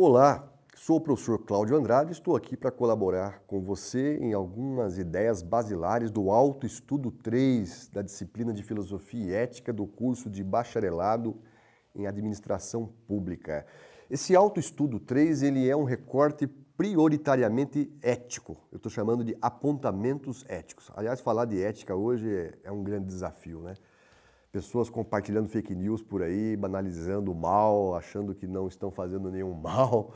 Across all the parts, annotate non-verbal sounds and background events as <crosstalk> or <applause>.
Olá, sou o professor Cláudio Andrade e estou aqui para colaborar com você em algumas ideias basilares do Alto Estudo 3 da disciplina de Filosofia e Ética do curso de Bacharelado em Administração Pública. Esse Alto Estudo 3 ele é um recorte prioritariamente ético. Eu estou chamando de apontamentos éticos. Aliás, falar de ética hoje é, é um grande desafio, né? pessoas compartilhando fake news por aí, banalizando o mal, achando que não estão fazendo nenhum <laughs> mal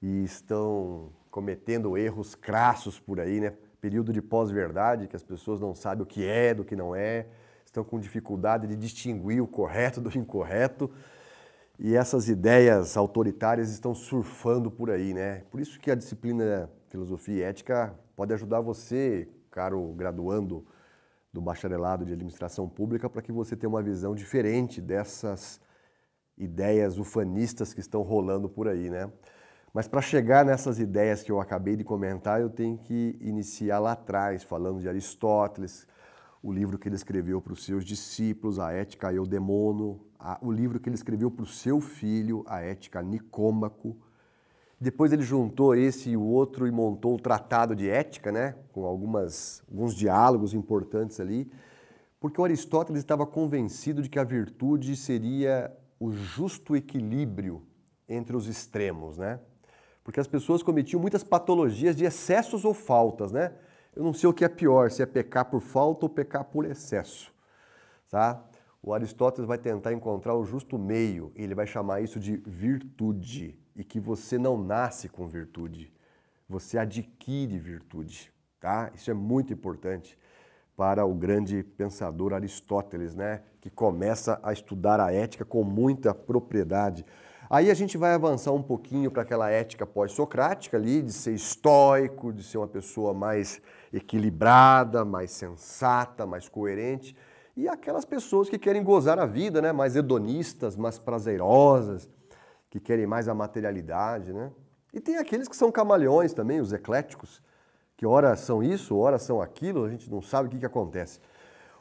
e estão cometendo erros crassos por aí, né? Período de pós-verdade, que as pessoas não sabem o que é do que não é, estão com dificuldade de distinguir o correto <laughs> do incorreto. E essas ideias autoritárias estão surfando por aí, né? Por isso que a disciplina Filosofia e Ética pode ajudar você, caro graduando, do bacharelado de administração pública para que você tenha uma visão diferente dessas ideias ufanistas que estão rolando por aí, né? Mas para chegar nessas ideias que eu acabei de comentar, eu tenho que iniciar lá atrás, falando de Aristóteles, o livro que ele escreveu para os seus discípulos, A Ética e o a, o livro que ele escreveu para o seu filho, A Ética Nicômaco, depois ele juntou esse e o outro e montou o Tratado de Ética, né? com algumas, alguns diálogos importantes ali, porque o Aristóteles estava convencido de que a virtude seria o justo equilíbrio entre os extremos, né? Porque as pessoas cometiam muitas patologias de excessos ou faltas, né? Eu não sei o que é pior, se é pecar por falta ou pecar por excesso, tá? O Aristóteles vai tentar encontrar o justo meio, ele vai chamar isso de virtude e que você não nasce com virtude, você adquire virtude, tá? Isso é muito importante para o grande pensador Aristóteles, né, que começa a estudar a ética com muita propriedade. Aí a gente vai avançar um pouquinho para aquela ética pós-socrática ali, de ser estoico, de ser uma pessoa mais equilibrada, mais sensata, mais coerente, e aquelas pessoas que querem gozar a vida, né, mais hedonistas, mais prazerosas que querem mais a materialidade, né? E tem aqueles que são camaleões também, os ecléticos, que ora são isso, ora são aquilo, a gente não sabe o que, que acontece.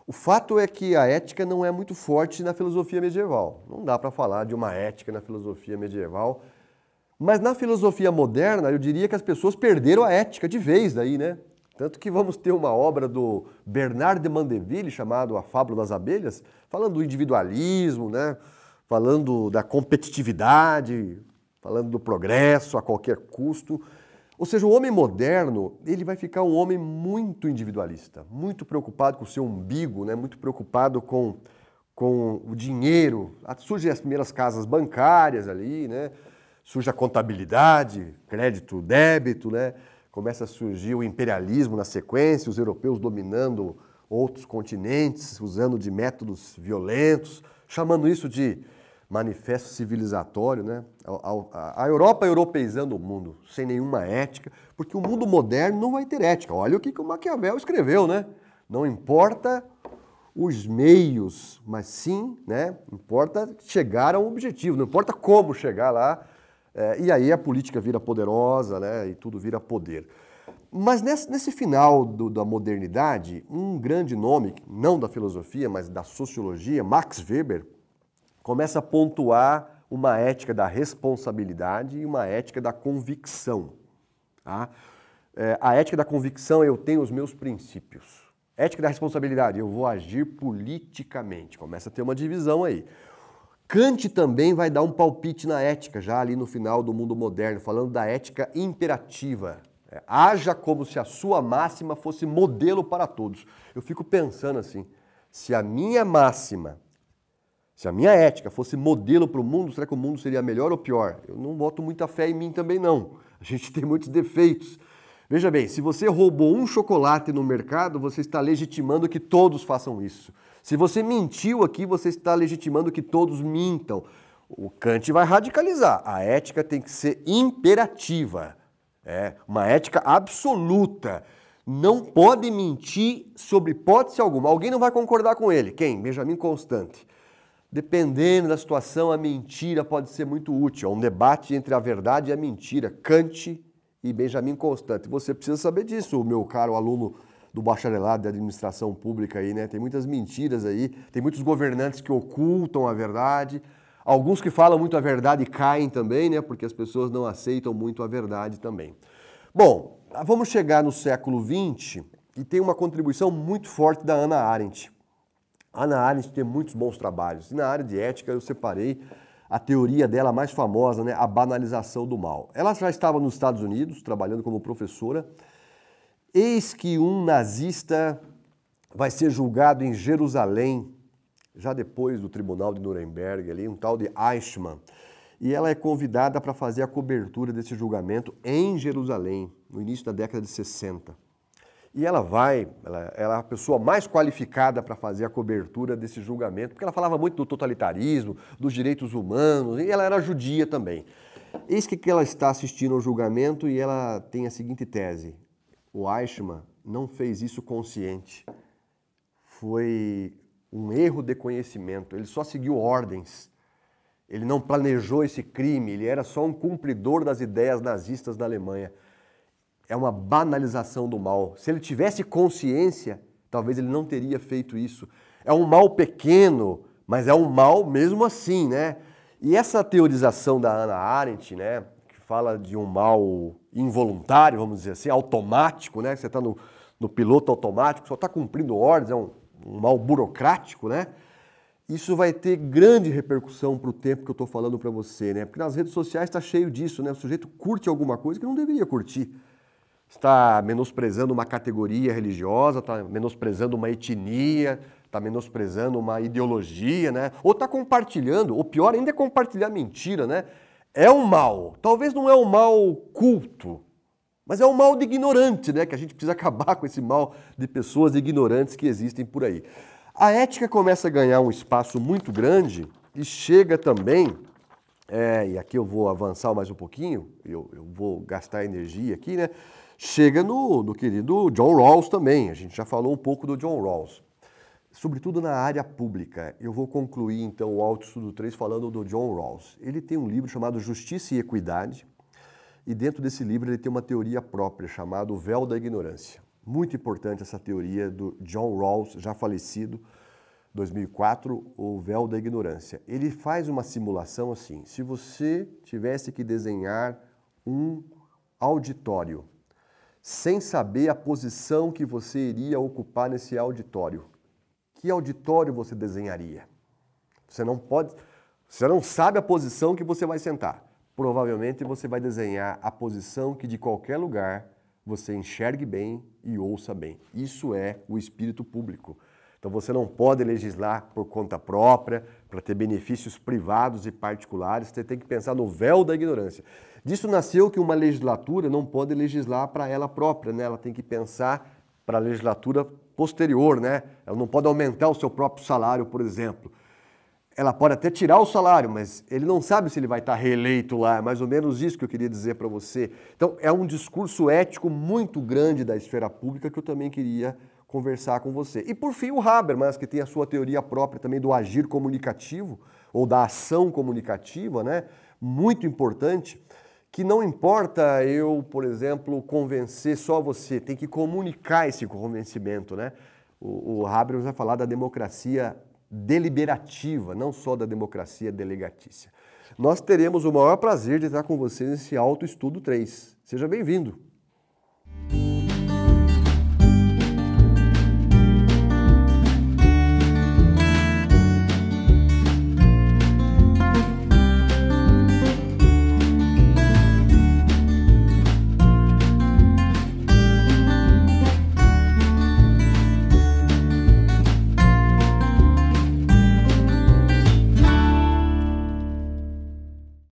O fato é que a ética não é muito forte na filosofia medieval. Não dá para falar de uma ética na filosofia medieval. Mas na filosofia moderna, eu diria que as pessoas perderam a ética de vez daí, né? Tanto que vamos ter uma obra do Bernard de Mandeville chamado A Fábula das Abelhas, falando do individualismo, né? falando da competitividade, falando do progresso a qualquer custo. Ou seja, o homem moderno, ele vai ficar um homem muito individualista, muito preocupado com o seu umbigo, né? muito preocupado com, com o dinheiro. Ah, surgem as primeiras casas bancárias ali, né? surge a contabilidade, crédito, débito, né? começa a surgir o imperialismo na sequência, os europeus dominando outros continentes, usando de métodos violentos, chamando isso de manifesto civilizatório, né? A, a, a, Europa europeizando o mundo sem nenhuma ética, porque o mundo moderno não vai ter ética. Olha o que, que o Maquiavel escreveu, né? Não importa os meios, mas sim, né? Importa chegar a um objetivo, não importa como chegar lá. É, e aí a política vira poderosa, né? E tudo vira poder. Mas nesse, nesse final do, da modernidade, um grande nome, não da filosofia, mas da sociologia, Max Weber, começa a pontuar uma ética da responsabilidade e uma ética da convicção. Tá? É, a ética da convicção, eu tenho os meus princípios. Ética da responsabilidade, eu vou agir politicamente. Começa a ter uma divisão aí. Kant também vai dar um palpite na ética, já ali no final do mundo moderno, falando da ética imperativa. É, haja como se a sua máxima fosse modelo para todos. Eu fico pensando assim: se a minha máxima se a minha ética fosse modelo para o mundo, será que o mundo seria melhor ou pior? Eu não boto muita fé em mim também, não. A gente <laughs> tem muitos defeitos. Veja bem, se você roubou um chocolate no mercado, você está legitimando que todos façam isso. Se você mentiu aqui, você está legitimando que todos mintam. O Kant vai radicalizar. A ética tem que ser imperativa. É uma ética absoluta. Não pode mentir sobre hipótese alguma. Alguém não vai concordar com ele. Quem? Benjamin Constant. Dependendo da situação, a mentira pode ser muito útil. É um debate entre a verdade e a mentira, Kant e Benjamin Constant. Você precisa saber disso, meu caro aluno do bacharelado de administração pública aí, né? Tem muitas mentiras aí, tem muitos governantes que ocultam a verdade, alguns que falam muito a verdade caem também, né? Porque as pessoas não aceitam muito a verdade também. Bom, vamos chegar no século XX e tem uma contribuição muito forte da Ana Arendt. Ah, a Ana Arendt tem muitos bons trabalhos. E na área de ética eu separei a teoria dela mais famosa, né, a banalização do mal. Ela já estava nos Estados Unidos, trabalhando como professora. Eis que um nazista vai ser julgado em Jerusalém, já depois do tribunal de Nuremberg, ali, um tal de Eichmann. E ela é convidada para fazer a cobertura desse julgamento em Jerusalém, no início da década de 60. E ela vai, ela, ela é a pessoa mais qualificada para fazer a cobertura desse julgamento, porque ela falava muito do totalitarismo, dos direitos humanos, e ela era judia também. Eis que ela está assistindo ao julgamento e ela tem a seguinte tese: o Eichmann não fez isso consciente. Foi um erro de conhecimento, ele só seguiu ordens. Ele não planejou esse crime, ele era só um cumpridor das ideias nazistas da Alemanha é uma banalização do mal. Se ele tivesse consciência, talvez ele não teria feito isso. É um mal pequeno, mas é um mal mesmo assim, né? E essa teorização da Ana Arendt, né, que fala de um mal involuntário, vamos dizer assim, automático, né, que você está no, no piloto automático, só está cumprindo ordens, é um, um mal burocrático, né? Isso vai ter grande repercussão para o tempo que eu estou falando para você, né? Porque nas redes sociais está cheio disso, né? O sujeito curte alguma coisa que não deveria curtir está menosprezando uma categoria religiosa, está menosprezando uma etnia, está menosprezando uma ideologia, né? Ou está compartilhando, ou pior ainda é compartilhar mentira, né? É um mal. Talvez não é um mal culto, mas é um mal de ignorante, né? Que a gente precisa <laughs> acabar com esse mal de pessoas ignorantes que existem por aí. A ética começa a ganhar um espaço muito grande e chega também, é, e aqui eu vou avançar mais um pouquinho, eu, eu vou gastar energia aqui, né? chega no, no querido John Rawls também. A gente já falou um pouco do John Rawls. Sobretudo na área pública. Eu vou concluir, então, o Autoestudo 3 falando do John Rawls. Ele tem um livro chamado Justiça e Equidade, e dentro desse livro ele tem uma teoria própria chamada O Véu da Ignorância. Muito importante essa teoria do John Rawls, já falecido, 2004, O Véu da Ignorância. Ele faz uma simulação assim: se você tivesse que desenhar um auditório sem saber a posição que você iria ocupar nesse auditório. Que auditório você desenharia? Você não pode, você não sabe a posição que você vai sentar. Provavelmente você vai desenhar a posição que de qualquer lugar você enxergue bem e ouça bem. Isso é o espírito público. Então você não pode legislar por conta própria, para ter benefícios privados e particulares, você tem que pensar no véu da ignorância. Disso nasceu que uma legislatura não pode legislar para ela própria, né? ela tem que pensar para a legislatura posterior, né? ela não pode aumentar o seu próprio salário, por exemplo. Ela pode até tirar o salário, mas ele não sabe se ele vai estar reeleito lá, é mais ou menos isso que eu queria dizer para você. Então, é um discurso ético muito grande da esfera pública que eu também queria conversar com você. E por fim, o Habermas, que tem a sua teoria própria também do agir comunicativo ou da ação comunicativa, né? Muito importante que não importa eu, por exemplo, convencer só você, tem que comunicar esse convencimento, né? O, o Habermas vai falar da democracia deliberativa, não só da democracia delegatícia. Nós teremos o maior prazer de estar com vocês nesse Autoestudo 3. Seja bem-vindo!